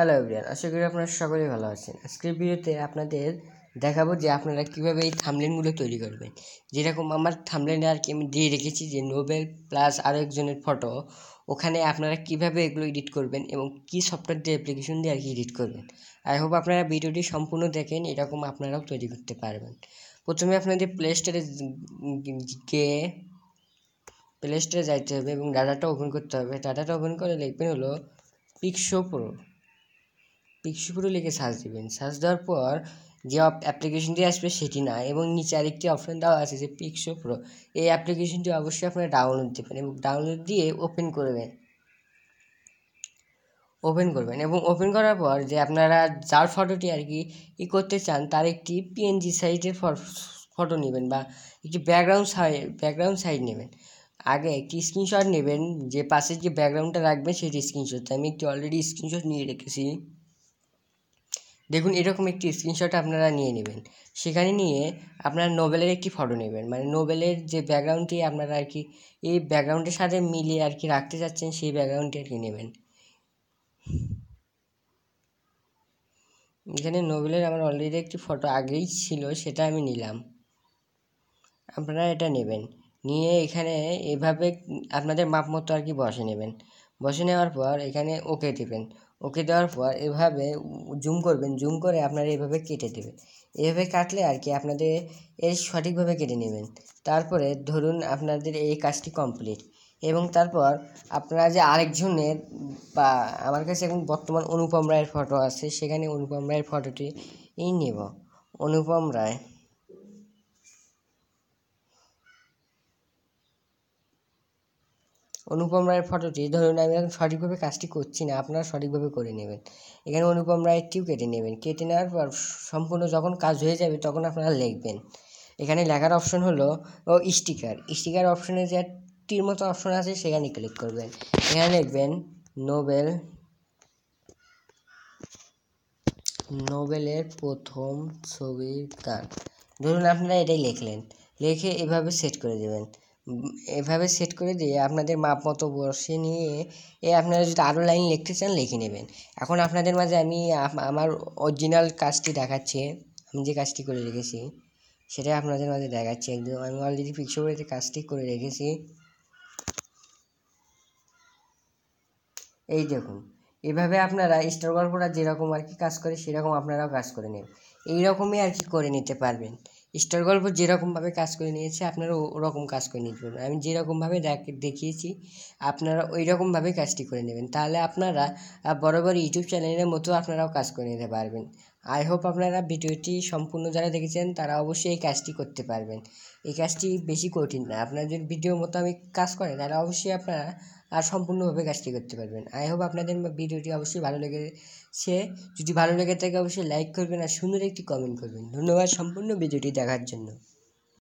hello everyone আশা করি আপনারা সকলেই ভালো আছেন আজকের ভিডিওতে আপনাদের দেখাবো যে আপনারা কীভাবে এই থামলেনগুলো তৈরি করবেন যেরকম আমার থামলেনে আর কি আমি দিয়ে রেখেছি যে নোবেল প্লাস আরও একজনের ফটো ওখানে আপনারা কিভাবে এগুলো এডিট করবেন এবং কি সফটওয়্যার দিয়ে অ্যাপ্লিকেশন দিয়ে আর কি এডিট করবেন আই হোপ আপনারা ভিডিওটি সম্পূর্ণ দেখেন এরকম আপনারাও তৈরি করতে পারবেন প্রথমে আপনাদের প্লে স্টোরে গিয়ে প্লে স্টোরে যাইতে হবে এবং ডাটাটা ওপেন করতে হবে ডাটাটা ওপেন করে লিখবেন হলো পিকশো প্রো প্রো লিখে সার্চ দেবেন সার্চ দেওয়ার পর যে অ্যাপ্লিকেশনটি আসবে সেটি না এবং নিচে আরেকটি অপশন দেওয়া আছে যে পিক্সো প্রো এই অ্যাপ্লিকেশনটি অবশ্যই আপনারা ডাউনলোড দেবেন এবং ডাউনলোড দিয়ে ওপেন করবেন ওপেন করবেন এবং ওপেন করার পর যে আপনারা যার ফটোটি আর কি ই করতে চান তার একটি পিএনজি সাইজের ফটো নেবেন বা একটি ব্যাকগ্রাউন্ড সাইড ব্যাকগ্রাউন্ড সাইড নেবেন আগে একটি স্ক্রিনশট নেবেন যে পাশে যে ব্যাকগ্রাউন্ডটা রাখবেন সেটি স্ক্রিনশট আমি একটি অলরেডি স্ক্রিনশট নিয়ে রেখেছি দেখুন এরকম একটি স্ক্রিনশট আপনারা নিয়ে নেবেন সেখানে নিয়ে আপনারা নোবেলের একটি ফটো নেবেন মানে নোবেলের যে ব্যাকগ্রাউন্ডটি আপনারা আর কি এই ব্যাকগ্রাউন্ডের সাথে মিলিয়ে আর কি রাখতে চাচ্ছেন সেই ব্যাকগ্রাউন্ডটি আর কি নেবেন এখানে নোবেলের আমার অলরেডি একটি ফটো আগেই ছিল সেটা আমি নিলাম আপনারা এটা নেবেন নিয়ে এখানে এভাবে আপনাদের মাপ মতো আর কি বসে নেবেন বসে নেওয়ার পর এখানে ওকে দেবেন ওকে দেওয়ার পর এভাবে জুম করবেন জুম করে আপনারা এভাবে কেটে দেবেন এভাবে কাটলে আর কি আপনাদের এর সঠিকভাবে কেটে নেবেন তারপরে ধরুন আপনাদের এই কাজটি কমপ্লিট এবং তারপর আপনারা যে আরেকজনের বা আমার কাছে এখন বর্তমান অনুপম রায়ের ফটো আছে সেখানে অনুপম রায়ের ফটোটি এই নেব অনুপম রায় অনুপম রায়ের ফটোটি ধরুন আমি এখন সঠিকভাবে কাজটি করছি না আপনারা সঠিকভাবে করে নেবেন এখানে অনুপম রায়েরটিও কেটে নেবেন কেটে নেওয়ার পর সম্পূর্ণ যখন কাজ হয়ে যাবে তখন আপনারা লিখবেন এখানে লেখার অপশন হলো ও স্টিকার স্টিকার অপশনে যে টির মতো অপশন আছে সেখানে ক্লিক করবেন এখানে লিখবেন নোবেল নোবেলের প্রথম ছবির গান ধরুন আপনারা এটাই লিখলেন লিখে এভাবে সেট করে দেবেন এভাবে সেট করে দিয়ে আপনাদের মাপ মতো বসে নিয়ে এ আপনারা যদি আরও লাইন লিখতে চান লিখে নেবেন এখন আপনাদের মাঝে আমি আমার অরিজিনাল কাজটি দেখাচ্ছি আমি যে কাজটি করে রেখেছি সেটাই আপনাদের মাঝে দেখাচ্ছি একদম আমি অলরেডি পিকচারের কাজটি করে রেখেছি এই দেখুন এভাবে আপনারা স্টার গল্পটা যেরকম আর কি কাজ করে সেরকম আপনারাও কাজ করে নেবেন এইরকমই আর কি করে নিতে পারবেন স্টার গল্প যেরকমভাবে কাজ করে নিয়েছে আপনারা ওরকম কাজ করে পারবেন আমি যেরকমভাবে দেখিয়েছি আপনারা ওই রকমভাবে কাজটি করে নেবেন তাহলে আপনারা বড় বড় ইউটিউব চ্যানেলের মতো আপনারাও কাজ করে নিতে পারবেন আই হোপ আপনারা ভিডিওটি সম্পূর্ণ যারা দেখেছেন তারা অবশ্যই এই কাজটি করতে পারবেন এই কাজটি বেশি কঠিন না আপনারা যদি ভিডিও মোতাবেক কাজ করেন তারা অবশ্যই আপনারা আর সম্পূর্ণভাবে কাজটি করতে পারবেন আই হোপ আপনাদের ভিডিওটি অবশ্যই ভালো লেগেছে যদি ভালো লেগে থাকে অবশ্যই লাইক করবেন আর সুন্দর একটি কমেন্ট করবেন ধন্যবাদ সম্পূর্ণ ভিডিওটি দেখার জন্য